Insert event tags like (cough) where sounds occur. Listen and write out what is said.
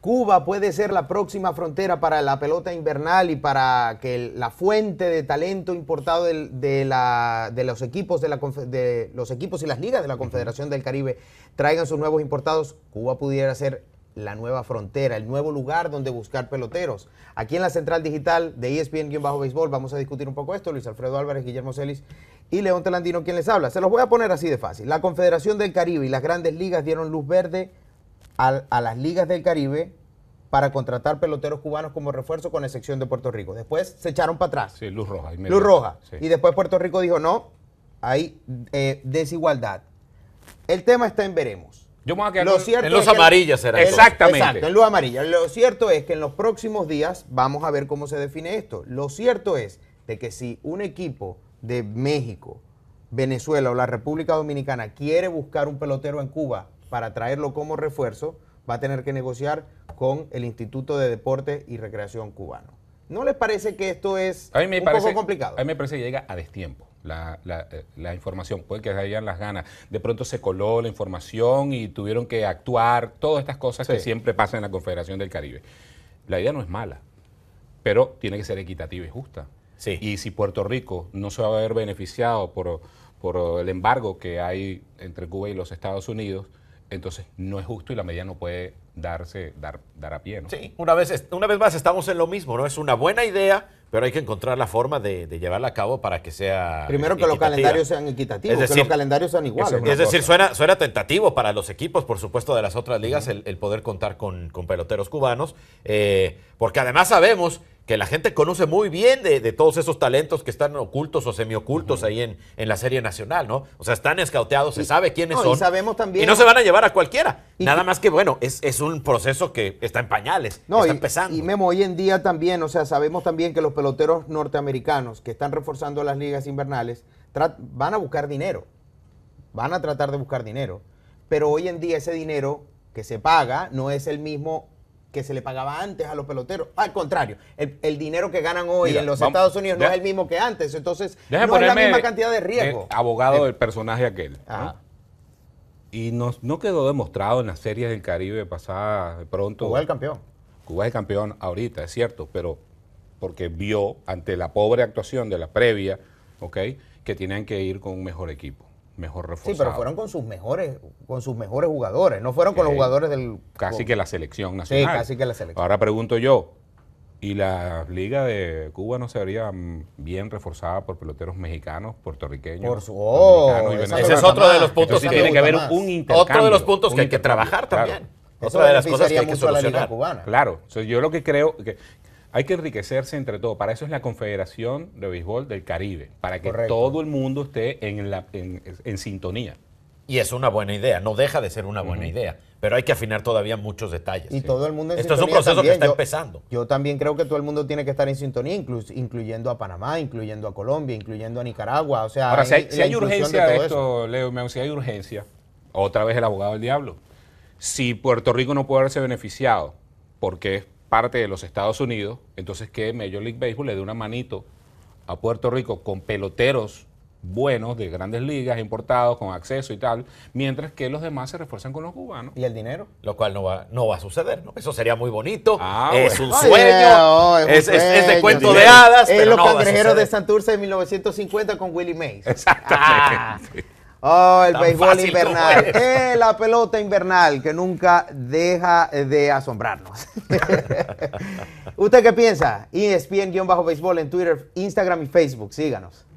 Cuba puede ser la próxima frontera para la pelota invernal y para que la fuente de talento importado de, los equipos de, de los equipos y las ligas de la Confederación del Caribe traigan sus nuevos importados. Cuba pudiera ser la nueva frontera, el nuevo lugar donde buscar peloteros. Aquí en la central digital de ESPN-Béisbol vamos a discutir un poco esto. Luis Alfredo Álvarez, Guillermo Celis y León Telandino, quien les habla. Se los voy a poner así de fácil. La Confederación del Caribe y las grandes ligas dieron luz verde a, las ligas del Caribe para contratar peloteros cubanos como refuerzo con excepción de Puerto Rico. Después se echaron para atrás. Sí, Luz Roja. Luz Roja. Y después Puerto Rico dijo, no, hay eh, desigualdad. El tema está en veremos. Yo me voy a quedar en luz amarilla será. Exactamente. en luz amarilla. Lo cierto es que en los próximos días vamos a ver cómo se define esto. Lo cierto es de que si un equipo de México, Venezuela o la República Dominicana quiere buscar un pelotero en Cuba, para traerlo como refuerzo, va a tener que negociar con el Instituto de Deporte y Recreación Cubano. ¿No les parece que esto es un poco complicado? A mí me parece que llega a destiempo. La, eh, información, puede que hayan las ganas. De pronto se coló la información y tuvieron que actuar, todas estas cosas que siempre pasan en la Confederación del Caribe. La idea no es mala, pero tiene que ser equitativa y justa. Sí. Y si Puerto Rico no se va a ver beneficiado por, por el embargo que hay entre Cuba y los Estados Unidos, entonces no es justo y la medida no puede darse, dar, dar a pie. ¿no? Sí, una vez, una vez más estamos en lo mismo, ¿no? Es una buena idea, pero hay que encontrar la forma de, llevarla a cabo para que sea. Primero que los calendarios sean equitativos, que los calendarios sean iguales. Es, decir, suena, suena tentativo para los equipos, por supuesto, de las otras ligas, el, poder contar con, peloteros cubanos, eh, porque además sabemos que la gente conoce muy bien de, todos esos talentos que están ocultos o semiocultos ahí en, en, la serie nacional, ¿no? O sea, están escauteados, se sabe quiénes son. Y sabemos también. Y no se van a llevar a cualquiera. Nada más que, bueno, es, un proceso que está en pañales, no, está empezando. Y Memo, hoy en día también, o sea, sabemos también que los peloteros norteamericanos que están reforzando las ligas invernales van a buscar dinero. Van a tratar de buscar dinero. Pero hoy en día ese dinero que se paga no es el mismo que se le pagaba antes a los peloteros. Al contrario, el, dinero que ganan hoy en los Estados Unidos no es el mismo que antes. Entonces, no es la misma cantidad de riesgo. abogado eh, del personaje aquel. Y nos, no quedó demostrado en las series del Caribe pasada de pronto. Cuba es el campeón. Cuba es el campeón ahorita, es cierto, pero porque vio ante la pobre actuación de la previa, Que tenían que ir con un mejor equipo mejor reforzado. Sí, pero fueron con sus mejores, con sus mejores jugadores, no fueron con los jugadores del... Casi que la selección nacional. Sí, casi que la selección. Ahora pregunto yo, ¿y la liga de Cuba no se vería bien reforzada por peloteros mexicanos, puertorriqueños? Por su... Oh, ese es otro de los puntos. que tiene que haber un intercambio. Otro de los puntos que hay que trabajar también. Otra de las cosas que hay que solucionar. Cubana. Claro, yo lo que creo, que, hay que enriquecerse entre todos. Para eso es la Confederación de Béisbol del Caribe, para que todo el mundo esté en, sintonía. Y es una buena idea, no deja de ser una buena idea, pero hay que afinar todavía muchos detalles. Y todo el mundo Esto es un proceso que está empezando. Yo también creo que todo el mundo tiene que estar en sintonía, incluso incluyendo a Panamá, incluyendo a Colombia, incluyendo a Nicaragua. O sea, Ahora, si hay, urgencia de, esto, Leo, si hay urgencia, otra vez el abogado del diablo. Si Puerto Rico no puede haberse beneficiado, ¿por qué? parte de los Estados Unidos, entonces que Major League Baseball le dé una manito a Puerto Rico con peloteros buenos de grandes ligas, importados, con acceso y tal, mientras que los demás se refuerzan con los cubanos. ¿Y el dinero? Lo cual no va, no va a suceder, ¿no? Eso sería muy bonito, ah, oh, oh, es, un sueño, es, de cuento de hadas. Es los cangrejeros de Santurce de 1950 con Willie Mays. Exactamente. Ah. Oh, el béisbol invernal. (laughs) Eh, la pelota invernal que nunca deja de asombrarnos. (laughs) ¿Usted qué piensa? ESPN-Béisbol en Twitter, Instagram y Facebook. Síganos.